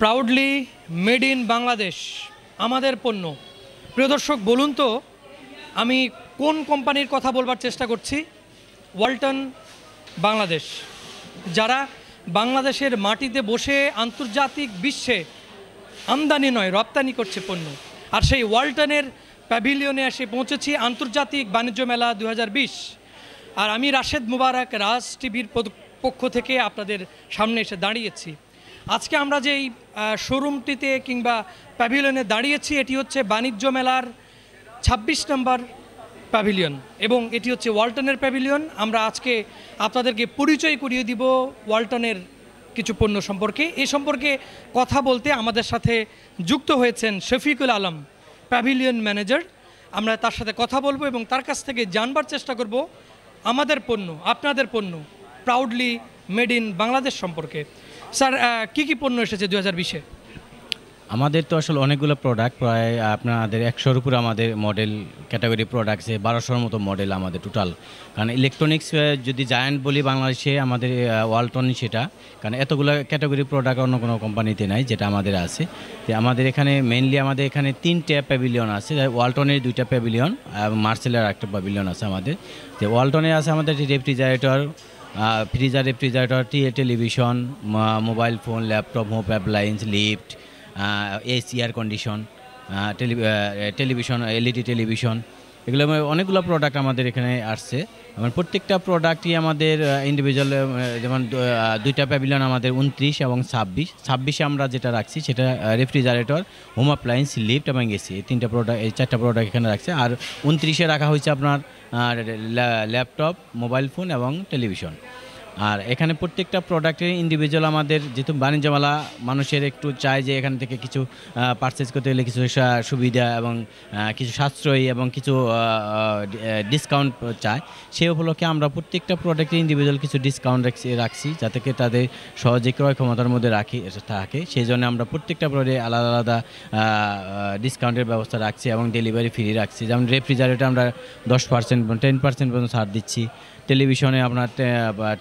proudly made in Bangladesh আমাদের পণ্য প্রিয় দর্শক বলুন তো আমি কোন কোম্পানির কথা বলবার চেষ্টা করছি ওয়ালটন বাংলাদেশ যারা বাংলাদেশের মাটিতে বসে আন্তর্জাতিক বিশ্বে আমদানি নয় রপ্তানি করছে পণ্য আর সেই ওয়ালটনের প্যাভিলিয়নে এসে পৌঁছেছি আন্তর্জাতিক বাণিজ্য মেলা দু আর আমি রাশেদ মুবারক রাজ টিভির পক্ষ থেকে আপনাদের সামনে এসে দাঁড়িয়েছি আজকে আমরা যেই শোরুমটিতে কিংবা প্যাভিলিয়নে দাঁড়িয়েছি এটি হচ্ছে বাণিজ্য মেলার ২৬ নম্বর প্যাভিলিয়ন এবং এটি হচ্ছে ওয়ালটনের প্যাভিলিয়ন আমরা আজকে আপনাদেরকে পরিচয় করিয়ে দিব ওয়ালটনের কিছু পণ্য সম্পর্কে এ সম্পর্কে কথা বলতে আমাদের সাথে যুক্ত হয়েছেন শফিকুল আলম প্যাভিলিয়ন ম্যানেজার আমরা তার সাথে কথা বলবো এবং তার কাছ থেকে জানবার চেষ্টা করব আমাদের পণ্য আপনাদের পণ্য প্রাউডলি মেড ইন বাংলাদেশ সম্পর্কে স্যার কি কি পণ্য এসেছে দু হাজার বিশে আমাদের তো আসলে অনেকগুলো প্রোডাক্ট প্রায় আপনাদের একশোর উপরে আমাদের মডেল ক্যাটাগরি প্রোডাক্ট বারোশোর মতো মডেল আমাদের টোটাল কারণ ইলেকট্রনিক্স যদি জায়ান্ট বলি বাংলাদেশে আমাদের ওয়ালটন সেটা কারণ এতগুলো ক্যাটাগরি প্রোডাক্ট অন্য কোনো কোম্পানিতে নাই যেটা আমাদের আছে তো আমাদের এখানে মেনলি আমাদের এখানে তিনটে প্যাভিলিয়ন আছে ওয়ালটনের দুইটা প্যাভিলিয়ন মার্সেলের একটা প্যাভিলিয়ন আছে আমাদের তো ওয়ালটনে আছে আমাদের refrigerator freezer refrigerator television mobile phone laptop home appliance lift AC air condition television LED television এগুলো অনেকগুলো প্রোডাক্ট আমাদের এখানে আসছে মানে প্রত্যেকটা প্রোডাক্টই আমাদের ইন্ডিভিজুয়াল যেমন দুইটা প্যাভিলিয়ন আমাদের উনত্রিশ এবং ছাব্বিশ ছাব্বিশে আমরা যেটা রাখছি সেটা রেফ্রিজারেটর হোম অ্যাপ্লায়েন্স লিফট এবং এসি এই তিনটা প্রোডাক্ট এই চারটা প্রোডাক্ট এখানে রাখছে আর উনত্রিশে রাখা হয়েছে আপনার আর ল্যাপটপ মোবাইল ফোন এবং টেলিভিশন আর এখানে প্রত্যেকটা প্রোডাক্টের ইন্ডিভিজুয়াল আমাদের যেহেতু বাণিজ্যমালা মানুষের একটু চায় যে এখান থেকে কিছু পারচেজ করতে গেলে কিছু সুবিধা এবং কিছু সাশ্রয়ী এবং কিছু ডিসকাউন্ট চায় সেই উপলক্ষে আমরা প্রত্যেকটা প্রোডাক্টে ইন্ডিভিজুয়াল কিছু ডিসকাউন্ট রাখছি রাখছি যাতে তাদের সহজে ক্রয় ক্ষমতার মধ্যে রাখি থাকে সেই জন্য আমরা প্রত্যেকটা প্রোডাক্টে আলাদা আলাদা ডিসকাউন্টের ব্যবস্থা রাখছি এবং ডেলিভারি ফ্রি রাখছি যেমন রেফ্রিজারেটর আমরা দশ পার্সেন্ট টেন পার্সেন্ট পর্যন্ত ছাড় দিচ্ছি টেলিভিশনে আপনার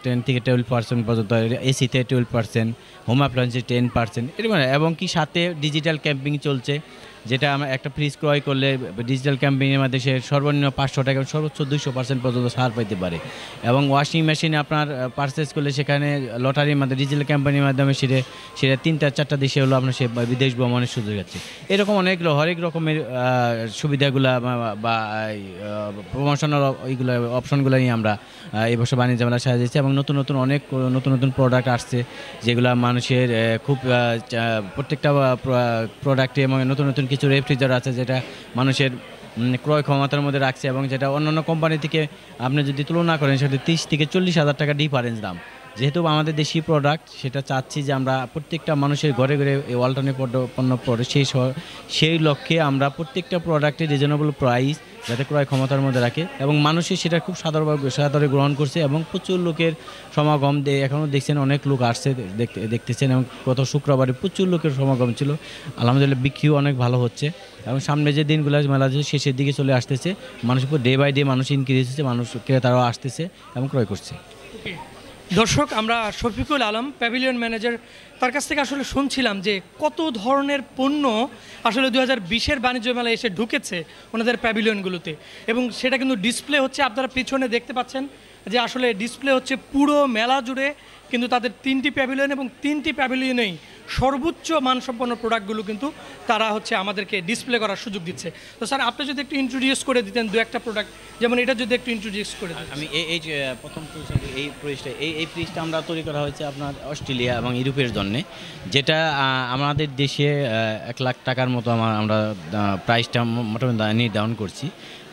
টেন থেকে টুয়েলভ পার্সেন্ট পর্যন্ত এসিতে টুয়েলভ পার্সেন্ট হোম অ্যাপ্লায়েন্সে টেন পার্সেন্ট এরকম এবং কি সাথে ডিজিটাল ক্যাম্পিং চলছে যেটা আমরা একটা ফ্রিজ ক্রয় করলে ডিজিটাল ক্যাম্পেইনের মাধ্যমে সে সর্বনিম্ন পাঁচশো টাকা সর্বোচ্চ দুইশো পার্সেন্ট পর্যন্ত ছাড় পেতে পারে এবং ওয়াশিং মেশিন আপনার পারচেস করলে সেখানে লটারির মাধ্যমে ডিজিটাল ক্যাম্পেইনের মাধ্যমে সেটা সেটা তিনটা চারটা দেশে হলো আপনার সে বিদেশ ভ্রমণের সুযোগ আছে এরকম অনেক হরেক রকমের সুবিধাগুলা বা প্রমোশনাল এইগুলো অপশনগুলো নিয়ে আমরা এবছর বাণিজ্য মেলা দিয়েছি এবং নতুন নতুন অনেক নতুন নতুন প্রোডাক্ট আসছে যেগুলো মানুষের খুব প্রত্যেকটা প্রোডাক্টে এবং নতুন নতুন কিছু রেফ্রিজার আছে যেটা মানুষের ক্রয় ক্ষমতার মধ্যে রাখছে এবং যেটা অন্যান্য কোম্পানি থেকে আপনি যদি তুলনা করেন সেটা তিরিশ থেকে চল্লিশ হাজার টাকা ডিফারেন্স দাম যেহেতু আমাদের দেশি প্রোডাক্ট সেটা চাচ্ছি যে আমরা প্রত্যেকটা মানুষের ঘরে ঘরে এই অল্টারনেট পণ্য পড়ে সেই সেই লক্ষ্যে আমরা প্রত্যেকটা প্রোডাক্টের রিজনেবল প্রাইস যাতে ক্রয় ক্ষমতার মধ্যে রাখে এবং মানুষই সেটা খুব সাধারণভাবে সাধারণ গ্রহণ করছে এবং প্রচুর লোকের সমাগম এখনও দেখছেন অনেক লোক আসছে দেখতে দেখতেছেন এবং গত শুক্রবারে প্রচুর লোকের সমাগম ছিল আলহামদুলিল্লাহ বিক্রিও অনেক ভালো হচ্ছে এবং সামনে যে দিনগুলো মেলা শেষের দিকে চলে আসতেছে মানুষ ডে বাই ডে মানুষ ইনক্রিজ হচ্ছে মানুষ ক্রেতারাও আসতেছে এবং ক্রয় করছে দর্শক আমরা শফিকুল আলম প্যাভিলিয়ন ম্যানেজার তার কাছ থেকে আসলে শুনছিলাম যে কত ধরনের পণ্য আসলে দু হাজার বিশের বাণিজ্য মেলায় এসে ঢুকেছে ওনাদের প্যাভিলিয়নগুলোতে এবং সেটা কিন্তু ডিসপ্লে হচ্ছে আপনারা পিছনে দেখতে পাচ্ছেন যে আসলে ডিসপ্লে হচ্ছে পুরো মেলা জুড়ে কিন্তু তাদের তিনটি প্যাভিলিয়ন এবং তিনটি প্যাভিলিয়নেই সর্বোচ্চ মানসম্পন্ন প্রোডাক্টগুলো কিন্তু তারা হচ্ছে আমাদেরকে ডিসপ্লে করার সুযোগ দিচ্ছে তো স্যার আপনি যদি একটু ইন্ট্রোডিউস করে দিতেন দু একটা প্রোডাক্ট যেমন এটা যদি একটু ইন্ট্রোডিউস করে দিতেন আমি এই এই যে প্রথম এই ফ্রিজটা এই এই ফ্রিজটা আমরা তৈরি করা হয়েছে আপনার অস্ট্রেলিয়া এবং ইউরোপের জন্যে যেটা আমাদের দেশে এক লাখ টাকার মতো আমার আমরা প্রাইসটা মোটামুটি নিয়ে ডাউন করছি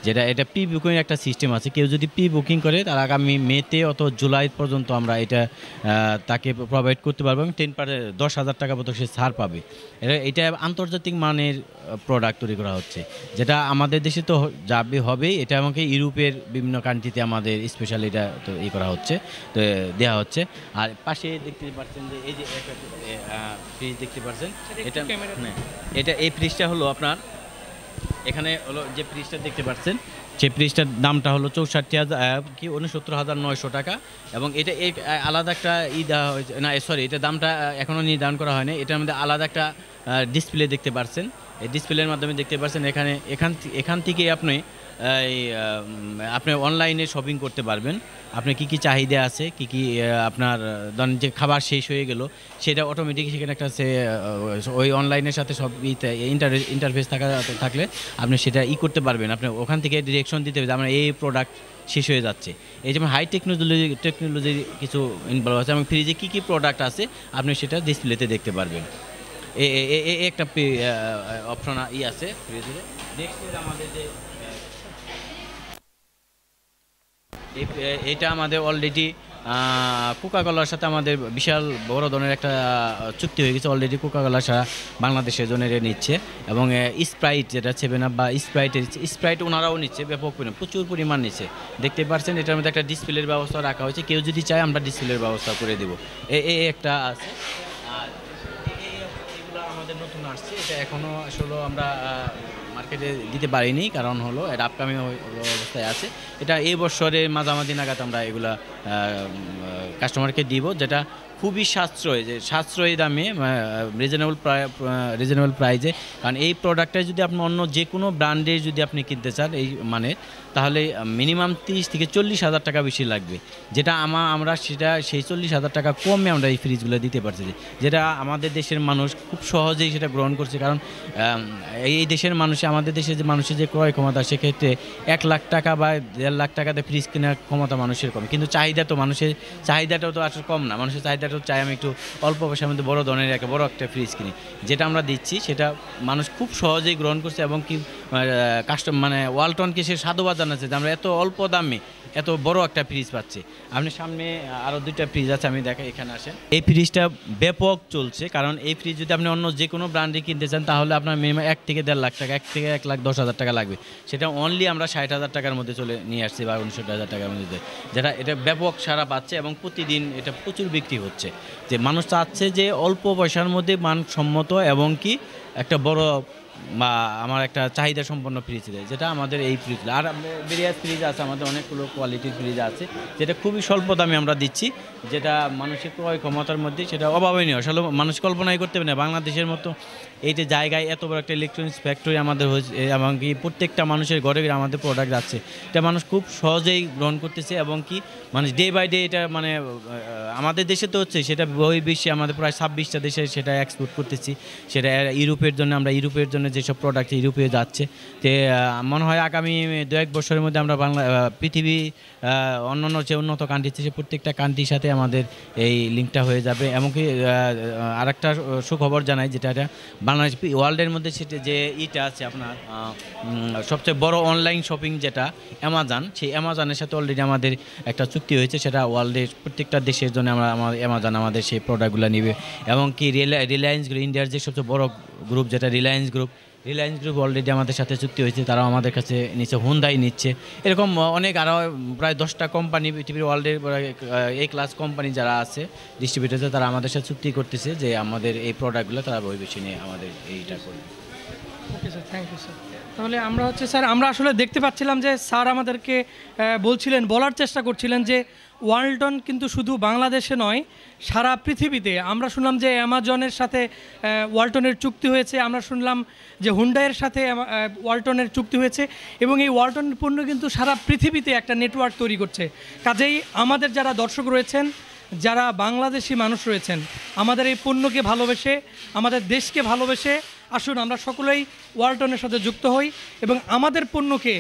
যেটা এটা প্রি বুকিং একটা সিস্টেম আছে কেউ যদি প্রি বুকিং করে তার আগামী মেতে অথবা জুলাই পর্যন্ত আমরা এটা তাকে প্রোভাইড করতে পারবো এবং টেন পার দশ হাজার টাকা পর্যন্ত সে ছাড় পাবে এটা আন্তর্জাতিক মানের প্রোডাক্ট তৈরি করা হচ্ছে যেটা আমাদের দেশে তো যাবে হবেই এটা আমাকে ইউরোপের বিভিন্ন কান্ট্রিতে আমাদের স্পেশাল এটা তো ই করা হচ্ছে তো দেওয়া হচ্ছে আর পাশে দেখতে পাচ্ছেন যে এই যে ফ্রিজ দেখতে পাচ্ছেন এটা হ্যাঁ, এটা এই ফ্রিজটা হলো আপনার এখানে হলো যে ফ্রিজটা দেখতে পাচ্ছেন যে পিসটার দামটা হলো চৌষট্টি হাজার কি উনসত্তর হাজার নয়শো টাকা এবং এটা এক আলাদা একটা ই দেওয়া হয়েছে না সরি এটা দামটা এখনও নির্ধারণ করা হয়নি এটার মধ্যে আলাদা একটা ডিসপ্লে দেখতে পারছেন এই ডিসপ্লের মাধ্যমে দেখতে পারছেন এখানে এখান এখান থেকেই আপনি এই আপনি অনলাইনে শপিং করতে পারবেন আপনার কি কি চাহিদা আছে কি কি আপনার ধরেন যে খাবার শেষ হয়ে গেল সেটা অটোমেটিক সেখানে একটা সে ওই অনলাইনের সাথে সব ইন্টারফেস থাকা থাকলে আপনি সেটা ই করতে পারবেন আপনি ওখান থেকে ডিরেকশন দিতে হবে আমার এই প্রোডাক্ট শেষ হয়ে যাচ্ছে এই যেমন হাই টেকনোলজি টেকনোলজির কিছু ইনভলভ আছে এবং ফ্রিজে কী কী প্রোডাক্ট আছে আপনি সেটা ডিসপ্লেতে দেখতে পারবেন এ একটা অপশন ই আছে ফ্রিজে নেক্সট আমাদের যে এটা আমাদের অলরেডি কোকাকলার সাথে আমাদের বিশাল বড় ধরনের একটা চুক্তি হয়ে গেছে অলরেডি কোকাকলা সারা বাংলাদেশের জনের নিচ্ছে এবং স্প্রাইট যেটা সেভেন বা স্প্রাইটের স্প্রাইট ওনারাও নিচ্ছে ব্যাপক পরিমাণ প্রচুর পরিমাণ নিচ্ছে দেখতে পাচ্ছেন এটার মধ্যে একটা ডিসপ্লের ব্যবস্থা রাখা হয়েছে কেউ যদি চায় আমরা ডিসপ্লের ব্যবস্থা করে দেবো এ একটা আছে আমাদের নতুন আসছে এটা এখনও আসলে আমরা মার্কেটে দিতে পারিনি কারণ হলো এটা আপকামিং অবস্থায় আছে এটা এই বছরের মাঝামাঝি নাগাদ আমরা এগুলা কাস্টমারকে দিব যেটা খুবই সাশ্রয় যে সাশ্রয়ী দামে রিজনেবল রিজনেবল প্রাইজে কারণ এই প্রোডাক্টটা যদি আপনি অন্য যে কোনো ব্র্যান্ডের যদি আপনি কিনতে চান এই মানে তাহলে মিনিমাম তিরিশ থেকে চল্লিশ হাজার টাকা বেশি লাগবে যেটা আমা আমরা সেটা সেই চল্লিশ হাজার টাকা কমে আমরা এই ফ্রিজগুলো দিতে পারছি যেটা আমাদের দেশের মানুষ খুব সহজেই সেটা গ্রহণ করছে কারণ এই দেশের মানুষে আমাদের দেশের যে মানুষের যে ক্রয় ক্ষমতা সেক্ষেত্রে এক লাখ টাকা বা দেড় লাখ টাকাতে ফ্রিজ কেনার ক্ষমতা মানুষের কম কিন্তু চাহিদা তো মানুষের চাহিদাটাও তো আসলে কম না মানুষের চাহিদাটাও চাই আমি একটু অল্প পয়সার মধ্যে বড় ধরনের একটা বড় একটা ফ্রিজ কিনি যেটা আমরা দিচ্ছি সেটা মানুষ খুব সহজেই গ্রহণ করছে এবং কি কাস্টম মানে ওয়ালটনকে সে সাধুবাদ আছে যে আমরা এত অল্প দামে এত বড় একটা ফ্রিজ পাচ্ছি আপনি সামনে আরও দুইটা ফ্রিজ আছে আমি দেখা এখানে আসেন এই ফ্রিজটা ব্যাপক চলছে কারণ এই ফ্রিজ যদি আপনি অন্য যে কোনো ব্র্যান্ডে কিনতে চান তাহলে আপনার মিনিমাম এক থেকে দেড় লাখ টাকা এক থেকে এক লাখ দশ হাজার টাকা লাগবে সেটা অনলি আমরা ষাট হাজার টাকার মধ্যে চলে নিয়ে আসছি বা উনষাট হাজার টাকার মধ্যে যেটা এটা ব্যাপক সারা পাচ্ছে এবং প্রতিদিন এটা প্রচুর বিক্রি হচ্ছে যে মানুষ চাচ্ছে যে অল্প পয়সার মধ্যে মানসম্মত এবং কি একটা বড় বা আমার একটা চাহিদা সম্পন্ন ফ্রিজ দেয় যেটা আমাদের এই ফ্রিজ আর বেরিয়ার ফ্রিজ আছে আমাদের অনেকগুলো কোয়ালিটির ফ্রিজ আছে যেটা খুবই স্বল্প দামে আমরা দিচ্ছি যেটা মানুষের ক্রয় ক্ষমতার মধ্যে সেটা অভাবনীয় আসলে মানুষ কল্পনাই করতে পারে না বাংলাদেশের মতো এই যে জায়গায় এত বড় একটা ইলেকট্রনিক্স ফ্যাক্টরি আমাদের হয়েছে এমনকি প্রত্যেকটা মানুষের ঘরে ঘরে আমাদের প্রোডাক্ট যাচ্ছে এটা মানুষ খুব সহজেই গ্রহণ করতেছে এবং কি মানে ডে বাই ডে এটা মানে আমাদের দেশে তো হচ্ছে সেটা বই বিশ্বে আমাদের প্রায় ছাব্বিশটা দেশে সেটা এক্সপোর্ট করতেছি সেটা ইউরোপের জন্য আমরা ইউরোপের জন্য যেসব প্রোডাক্ট ইউরোপে যাচ্ছে তে মনে হয় আগামী দু এক বছরের মধ্যে আমরা বাংলা পৃথিবী অন্যান্য যে উন্নত কান্ট্রি থেকে প্রত্যেকটা কান্ট্রির সাথে আমাদের এই লিঙ্কটা হয়ে যাবে এমনকি আরেকটা সুখবর জানাই যেটা এটা বাংলাদেশ ওয়ার্ল্ডের মধ্যে সেটা যে ইটা আছে আপনার সবচেয়ে বড় অনলাইন শপিং যেটা অ্যামাজন সেই অ্যামাজনের সাথে অলরেডি আমাদের একটা চুক্তি হয়েছে সেটা ওয়ার্ল্ডের প্রত্যেকটা দেশের জন্য আমরা আমাদের অ্যামাজন আমাদের সেই প্রোডাক্টগুলো নিবে এবং কি রিলায়েন্স ইন্ডিয়ার যে সবচেয়ে বড় গ্রুপ যেটা Reliance group Reliance group already আমাদের সাথে চুক্তি হয়েছে তারাও আমাদের কাছে নিচ্ছে হুন্দাই নিচ্ছে এরকম অনেক আরও প্রায় দশটা কোম্পানি পৃথিবীর ওয়ার্ল্ডের এই ক্লাস কোম্পানি যারা আছে ডিস্ট্রিবিউটার তারা আমাদের সাথে চুক্তি করতেছে যে আমাদের এই প্রোডাক্টগুলো তারা বই বেশি নিয়ে আমাদের এইটা করবে থ্যাংক ইউ স্যার তাহলে আমরা হচ্ছে স্যার আমরা আসলে দেখতে পাচ্ছিলাম যে স্যার আমাদেরকে বলছিলেন বলার চেষ্টা করছিলেন যে ওয়ালটন কিন্তু শুধু বাংলাদেশে নয় সারা পৃথিবীতে আমরা শুনলাম যে অ্যামাজনের সাথে ওয়ালটনের চুক্তি হয়েছে আমরা শুনলাম যে হুন্ডাইয়ের সাথে ওয়ালটনের চুক্তি হয়েছে এবং এই ওয়ালটনের পণ্য কিন্তু সারা পৃথিবীতে একটা নেটওয়ার্ক তৈরি করছে কাজেই আমাদের যারা দর্শক রয়েছেন যারা বাংলাদেশি মানুষ রয়েছেন আমাদের এই পণ্যকে ভালোবেসে আমাদের দেশকে ভালোবেসে আসুন আমরা সকলেই ওয়ালটনের সাথে যুক্ত হই এবং আমাদের পণ্যকে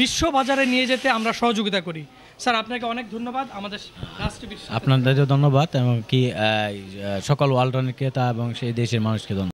বিশ্ব বাজারে নিয়ে যেতে আমরা সহযোগিতা করি স্যার আপনাকে অনেক ধন্যবাদ আমাদের আপনাদেরও ধন্যবাদ এবং কি সকল ওয়ার্ল্ড ক্রেতা এবং সেই দেশের মানুষকে ধন্যবাদ